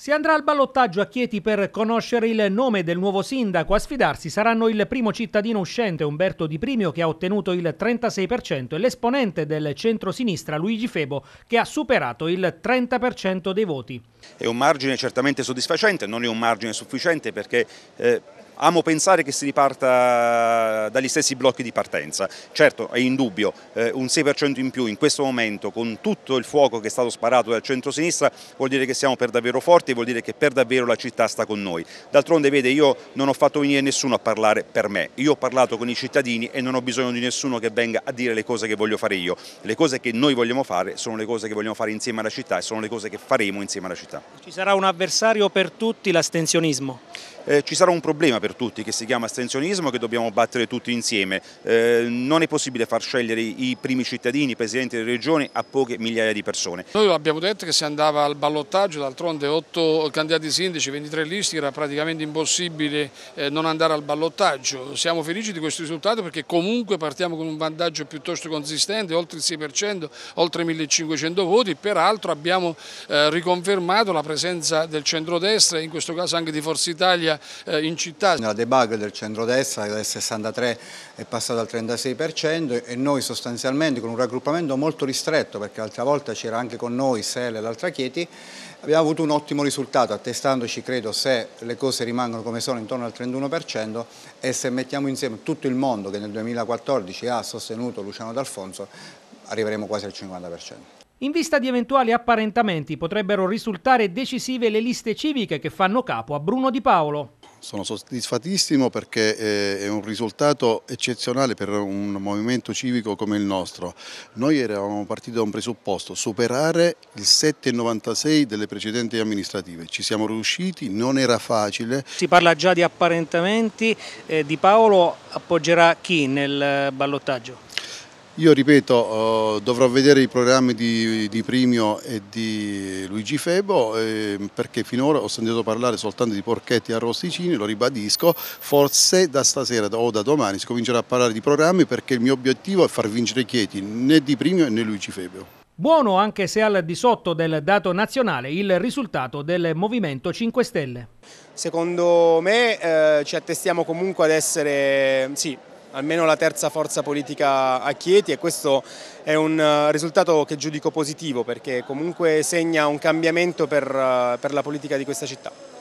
Si andrà al ballottaggio a Chieti per conoscere il nome del nuovo sindaco. A sfidarsi saranno il primo cittadino uscente Umberto Di Primio che ha ottenuto il 36% e l'esponente del centro-sinistra Luigi Febo che ha superato il 30% dei voti. È un margine certamente soddisfacente, non è un margine sufficiente perché eh, amo pensare che si riparta dagli stessi blocchi di partenza. Certo, è indubbio, eh, un 6% in più in questo momento con tutto il fuoco che è stato sparato dal centro-sinistra vuol dire che siamo per davvero forti, vuol dire che per davvero la città sta con noi. D'altronde vede, io non ho fatto venire nessuno a parlare per me, io ho parlato con i cittadini e non ho bisogno di nessuno che venga a dire le cose che voglio fare io. Le cose che noi vogliamo fare sono le cose che vogliamo fare insieme alla città e sono le cose che faremo insieme alla città. Ci sarà un avversario per tutti, l'astensionismo? Eh, ci sarà un problema per per tutti che si chiama astensionismo che dobbiamo battere tutti insieme. Eh, non è possibile far scegliere i primi cittadini, i presidenti delle regioni a poche migliaia di persone. Noi abbiamo detto che si andava al ballottaggio, d'altronde 8 candidati sindaci, 23 listi, era praticamente impossibile eh, non andare al ballottaggio. Siamo felici di questo risultato perché comunque partiamo con un vantaggio piuttosto consistente, oltre il 6%, oltre 1500 voti, peraltro abbiamo eh, riconfermato la presenza del centrodestra e in questo caso anche di Forza Italia eh, in città nella debug del centrodestra che dal 63 è passato al 36% e noi sostanzialmente con un raggruppamento molto ristretto perché l'altra volta c'era anche con noi Sele e l'altra Chieti abbiamo avuto un ottimo risultato attestandoci credo se le cose rimangono come sono intorno al 31% e se mettiamo insieme tutto il mondo che nel 2014 ha sostenuto Luciano D'Alfonso arriveremo quasi al 50%. In vista di eventuali apparentamenti potrebbero risultare decisive le liste civiche che fanno capo a Bruno Di Paolo. Sono soddisfatissimo perché eh, è un risultato eccezionale per un movimento civico come il nostro. Noi eravamo partiti da un presupposto, superare il 7,96 delle precedenti amministrative. Ci siamo riusciti, non era facile. Si parla già di apparentamenti, eh, Di Paolo appoggerà chi nel ballottaggio? Io ripeto, eh, dovrò vedere i programmi di, di Primio e di Luigi Febo eh, perché finora ho sentito parlare soltanto di porchetti e arrosticini, lo ribadisco, forse da stasera o da domani si comincerà a parlare di programmi perché il mio obiettivo è far vincere Chieti né di Primio né Luigi Febo. Buono anche se al di sotto del dato nazionale il risultato del Movimento 5 Stelle. Secondo me eh, ci attestiamo comunque ad essere sì, almeno la terza forza politica a Chieti e questo è un eh, risultato che giudico positivo perché comunque segna un cambiamento per, eh, per la politica di questa città.